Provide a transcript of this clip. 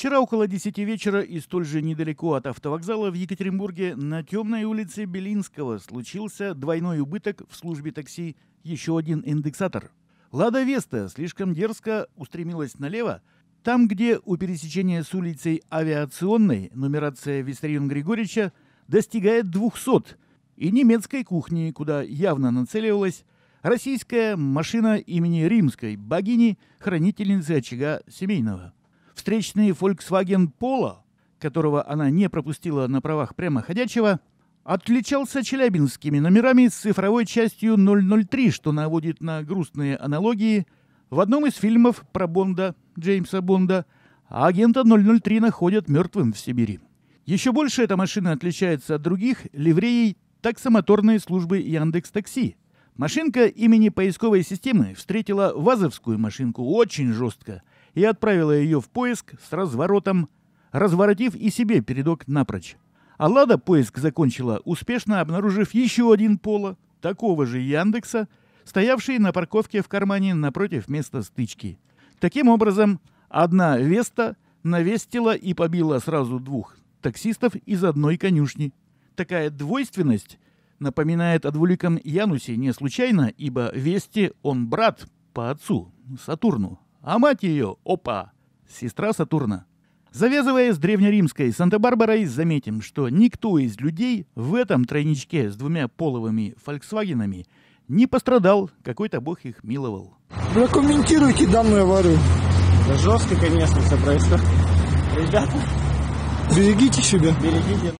Вчера около 10 вечера и столь же недалеко от автовокзала в Екатеринбурге на темной улице Белинского случился двойной убыток в службе такси еще один индексатор. «Лада Веста» слишком дерзко устремилась налево, там, где у пересечения с улицей Авиационной нумерация Виссарион Григорьевича достигает 200, и немецкой кухни, куда явно нацеливалась российская машина имени Римской богини, хранительницы очага семейного. Встречный Volkswagen Polo, которого она не пропустила на правах прямоходячего, отличался челябинскими номерами с цифровой частью 003, что наводит на грустные аналогии. В одном из фильмов про Бонда, Джеймса Бонда, агента 003 находят мертвым в Сибири. Еще больше эта машина отличается от других ливреей таксомоторной службы Яндекс Такси. Машинка имени поисковой системы встретила ВАЗовскую машинку очень жестко – и отправила ее в поиск с разворотом, разворотив и себе передок напрочь. Аллада поиск закончила, успешно обнаружив еще один пола такого же Яндекса, стоявший на парковке в кармане напротив места стычки. Таким образом, одна Веста навестила и побила сразу двух таксистов из одной конюшни. Такая двойственность напоминает о двуликом Янусе не случайно, ибо Вести он брат по отцу, Сатурну, а мать ее, опа, сестра Сатурна. Завязывая с древнеримской Санта-Барбарой, заметим, что никто из людей в этом тройничке с двумя половыми «Фольксвагенами» не пострадал, какой-то бог их миловал. Прокомментируйте данную аварию. Да жестко, конечно, все происходит. Ребята. Берегите себя. Берегите.